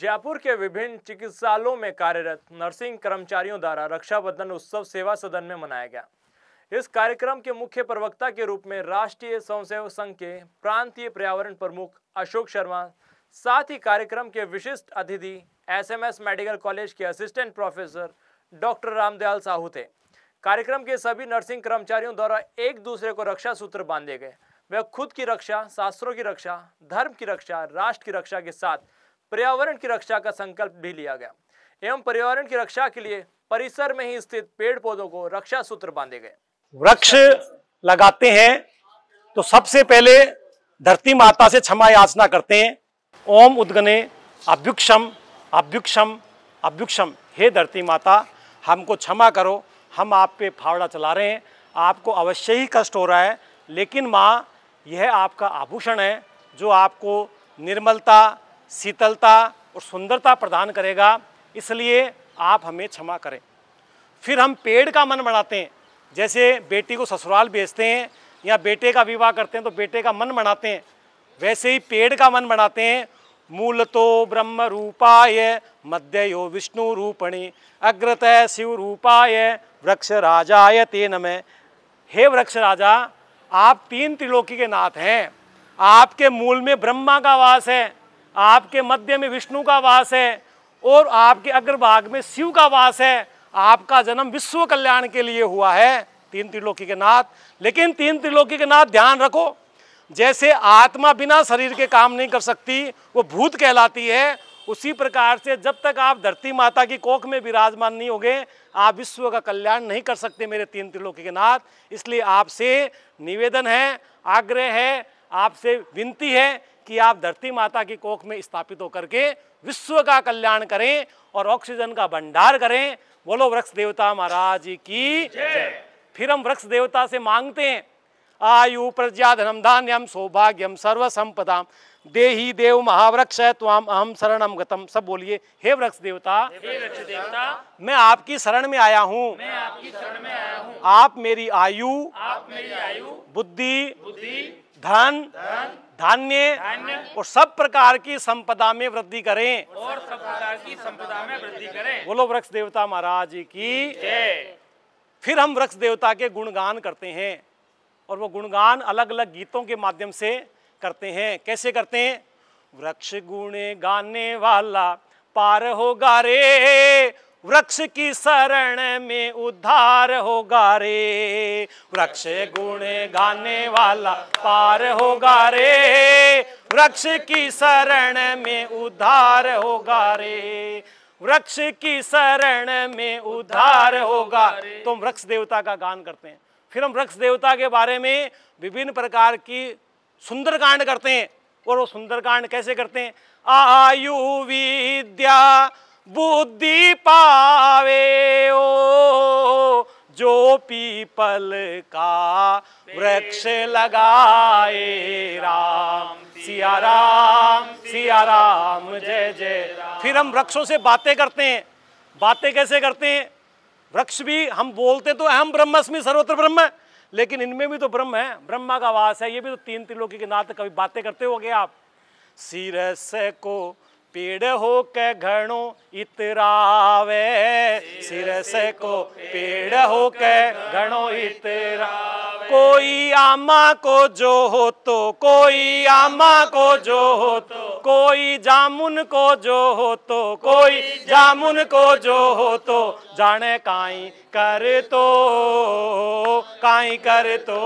जयपुर के विभिन्न चिकित्सालयों में कार्यरत नर्सिंग कर्मचारियों द्वारा रक्षाबंधन उत्सव सेवा सदन में मनाया गया इस कार्यक्रम के मुख्य प्रवक्ता के रूप में राष्ट्रीय स्वयंसेवक संघ के प्रांतीय पर्यावरण प्रमुख अशोक शर्मा साथ ही कार्यक्रम के विशिष्ट अतिथि एसएमएस मेडिकल कॉलेज के assistant professor doctor Ramdayal Sahu थे कार्यक्रम के सभी नर्सिंग कर्मचारियों द्वारा एक दूसरे को रक्षा सूत्र बांधे गए वह खुद की रक्षा शास्त्रों की रक्षा धर्म की रक्षा राष्ट्र की रक्षा के साथ पर्यावरण की रक्षा का संकल्प भी लिया गया एवं पर्यावरण की रक्षा के लिए परिसर में ही स्थित पेड़ पौधों को रक्षा सूत्र बांधे गए वृक्ष लगाते हैं तो सबसे पहले धरती माता से क्षमा याचना करते हैं ओम उदगने अभ्युक्षम अभ्युक्षम अभ्युक्षम हे धरती माता हमको क्षमा करो हम आप पे फावड़ा चला रहे हैं आपको अवश्य ही कष्ट हो रहा है लेकिन माँ यह आपका आभूषण है जो आपको निर्मलता शीतलता और सुंदरता प्रदान करेगा इसलिए आप हमें क्षमा करें फिर हम पेड़ का मन बनाते हैं जैसे बेटी को ससुराल भेजते हैं या बेटे का विवाह करते हैं तो बेटे का मन बनाते हैं वैसे ही पेड़ का मन बनाते हैं मूल तो ब्रह्म रूपाय मध्य यो विष्णु रूपणी अग्रत शिव रूपाय वृक्ष राजाय ते नमः हे वृक्ष राजा आप तीन त्रिलोकी के नाथ हैं आपके मूल में ब्रह्मा का वास है आपके मध्य में विष्णु का वास है और आपके अग्रभाग में शिव का वास है आपका जन्म विश्व कल्याण के लिए हुआ है तीन त्रिलोकी के नाथ लेकिन तीन त्रिलोकी के नाथ ध्यान रखो जैसे आत्मा बिना शरीर के काम नहीं कर सकती वो भूत कहलाती है उसी प्रकार से जब तक आप धरती माता की कोख में विराजमान नहीं होंगे आप विश्व का कल्याण नहीं कर सकते मेरे तीन त्रिलोकी के नाथ इसलिए आपसे निवेदन है आग्रह है आपसे विनती है कि आप धरती माता की कोख में स्थापित होकर के विश्व का कल्याण करें और ऑक्सीजन का भंडार करें बोलो वृक्ष देवता महाराज की फिर हम वृक्ष देवता से मांगते हैं आयु प्रज्ञा धनम धान्यम सौभाग्यम सर्व संपदाम देही देव महावृक्ष है तुम अहम शरण गतम सब बोलिए हे वृक्ष देवता हे वृक्ष देवता मैं आपकी शरण में आया हूँ मैं आपकी शरण में आया हूँ आप मेरी आयु आप मेरी आयु बुद्धि बुद्धि धन धन धान्य और सब प्रकार की संपदा में वृद्धि करें और सब प्रकार की संपदा में वृद्धि करें बोलो वृक्ष देवता महाराज की फिर हम वृक्ष देवता के गुणगान करते हैं और वो गुणगान अलग अलग गीतों के माध्यम से करते हैं कैसे करते हैं वृक्ष गुण गाने वाला पार होगा रे वृक्ष की शरण में उद्धार होगा रे वृक्ष गुण गाने वाला पार होगा रे वृक्ष की शरण में उद्धार होगा रे वृक्ष की शरण में उद्धार होगा तो हम वृक्ष देवता का गान करते हैं फिर हम वृक्ष देवता के बारे में विभिन्न प्रकार की सुंदरकांड करते हैं और वो सुंदरकांड कैसे करते हैं आयु विद्या बुद्धि पावे ओ जो पीपल का वृक्ष लगाए राम सिया राम सिया राम जय जय फिर हम वृक्षों से बातें करते हैं बातें कैसे करते हैं वृक्ष भी हम बोलते तो अहम ब्रह्मस्मि सर्वत्र ब्रह्म लेकिन इनमें भी तो ब्रह्म है ब्रह्मा का वास है ये भी तो तीन त्रिलोकी के नाते कभी बातें करते हो गए आप सिरस को पेड़ हो के घणो इतरावे सिरस को पेड़ के घणो इतरावे कोई आमा को जो हो तो कोई आमा को जो हो तो कोई जामुन को जो हो तो कोई जामुन को जो हो तो जाने काई कर तो काई कर तो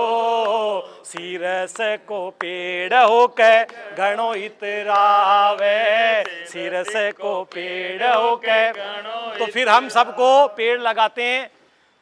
सिरस को पेड़ हो के घणो इतरावे सिरस को पेड़ हो के तो फिर हम सबको पेड़ लगाते हैं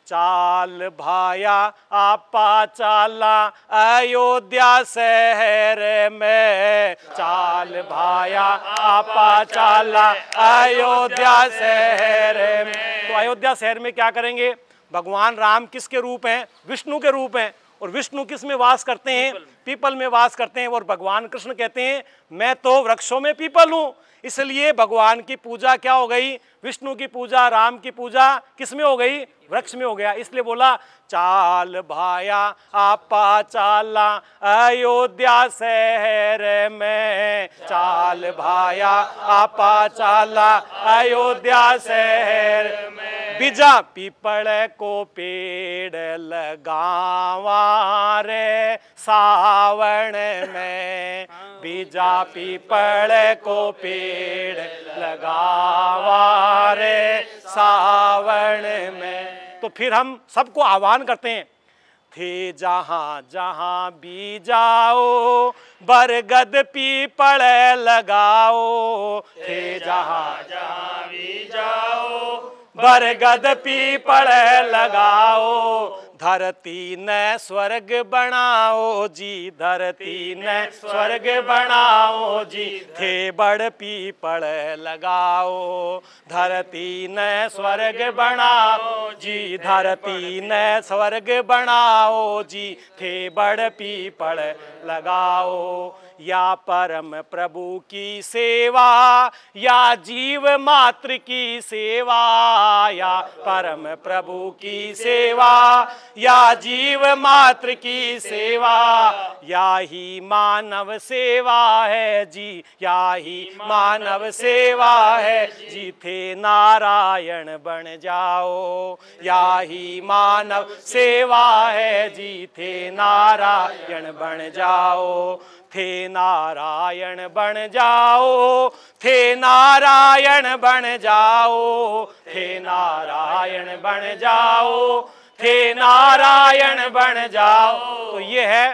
चाल भाया आपा चाला अयोध्या शहर में चाल भाया आपा चाला अयोध्या शहर में तो अयोध्या शहर में क्या करेंगे भगवान राम किसके रूप हैं विष्णु के रूप हैं और विष्णु किस में वास करते हैं पीपल में वास करते हैं और भगवान कृष्ण कहते हैं मैं तो वृक्षों में पीपल हूँ इसलिए भगवान की पूजा क्या हो गई विष्णु की पूजा राम की पूजा किस में हो गई वृक्ष में हो गया इसलिए बोला चाल भाया आपा चाला अयोध्या शहर में चाल भाया आपा चाला अयोध्या शहर में बीजा पीपल को पेड़ लगावा रे सावण में जा पीपल को पेड़ लगावा रे सावण में तो फिर हम सबको आह्वान करते हैं थे जहाँ जहाँ भी जाओ बरगद पीपल लगाओ थे जहाँ जहाँ भी जाओ बरगद पीपल लगाओ धरती न स्वर्ग बनाओ जी धरती न स्वर्ग बनाओ जी थे बड़ पीपड़ लगाओ धरती न स्वर्ग बनाओ जी धरती न स्वर्ग बनाओ जी थे बड़ पीपड़ लगाओ या परम प्रभु की सेवा या जीव मात्र की सेवा या परम प्रभु की सेवा या जीव मात्र की सेवा या ही मानव सेवा है जी या ही मानव सेवा है जी थे नारायण बन जाओ या ही मानव सेवा है जी थे नारायण बन जाओ थे नारायण बन जाओ थे नारायण बन जाओ थे नारायण बन जाओ थे नारायण बन जाओ तो ये है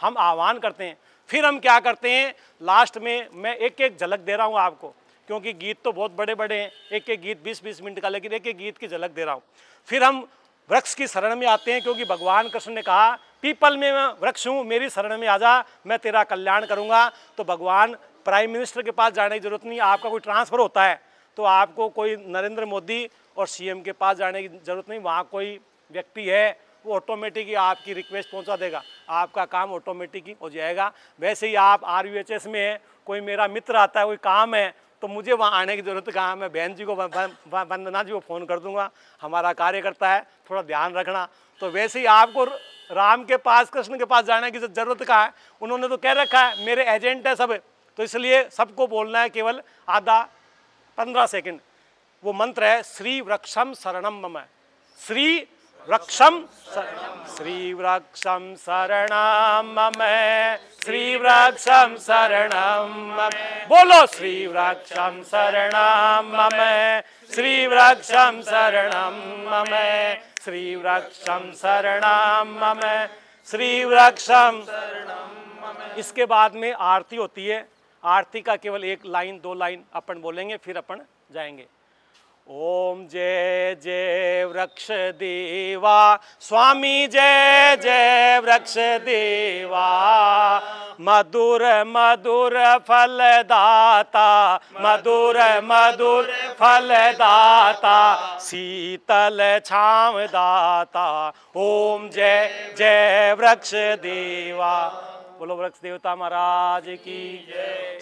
हम आह्वान करते हैं फिर हम क्या करते हैं लास्ट में मैं एक एक झलक दे रहा हूँ आपको क्योंकि गीत तो बहुत बड़े बड़े हैं एक एक गीत 20-20 मिनट का लेकिन एक एक गीत की झलक दे रहा हूँ फिर हम वृक्ष की शरण में आते हैं क्योंकि भगवान कृष्ण ने कहा पीपल में मैं वृक्ष हूँ मेरी शरण में आ जा मैं तेरा कल्याण करूँगा तो भगवान प्राइम मिनिस्टर के पास जाने की जरूरत नहीं आपका कोई ट्रांसफ़र होता है तो आपको कोई नरेंद्र मोदी और सीएम के पास जाने की ज़रूरत नहीं वहाँ कोई व्यक्ति है वो ऑटोमेटिक आपकी रिक्वेस्ट पहुंचा देगा आपका काम ऑटोमेटिक ही हो जाएगा वैसे ही आप आर में हैं कोई मेरा मित्र आता है कोई काम है तो मुझे वहाँ आने की जरूरत कहाँ मैं बहन जी को वंदना जी को फ़ोन कर दूंगा हमारा कार्यकर्ता है थोड़ा ध्यान रखना तो वैसे ही आपको राम के पास कृष्ण के पास जाने की जरूरत कहाँ है उन्होंने तो कह रखा है मेरे एजेंट है सब तो इसलिए सबको बोलना है केवल आधा पंद्रह सेकंड वो मंत्र है श्री वृक्षम शरणम मम श्री श्री वृक्षम शरण ममे श्री शरणम शरण बोलो श्री वृक्षम ममे श्रीवृक्षम शरणम श्री वृक्षम शरण श्री श्रीवृक्षम इसके बाद में आरती होती है आरती का केवल एक लाइन दो लाइन अपन बोलेंगे फिर अपन जाएंगे ओम जय जय वृक्ष देवा स्वामी जय जय वृक्ष देवा मधुर मधुर फलदाता मधुर मधुर फलदाता शीतल छाम दाता ओम जय जय वृक्ष देवा बोलो वृक्ष देवता महाराज की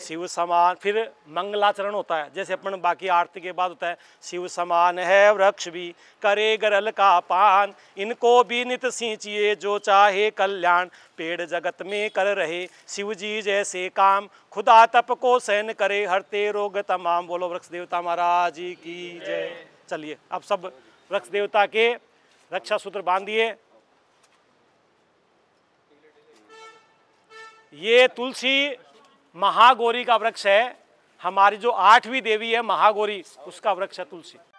शिव समान फिर मंगलाचरण होता है जैसे अपन बाकी आरती के बाद होता है शिव समान है वृक्ष भी करे गरल का पान इनको भी नित सींचिए जो चाहे कल्याण पेड़ जगत में कर रहे शिव जी जैसे काम खुदा तप को सहन करे हरते रोग तमाम बोलो वृक्ष देवता महाराज की जय चलिए अब सब वृक्ष देवता के रक्षा सूत्र बांधिए ये तुलसी महागौरी का वृक्ष है हमारी जो आठवीं देवी है महागौरी उसका वृक्ष है तुलसी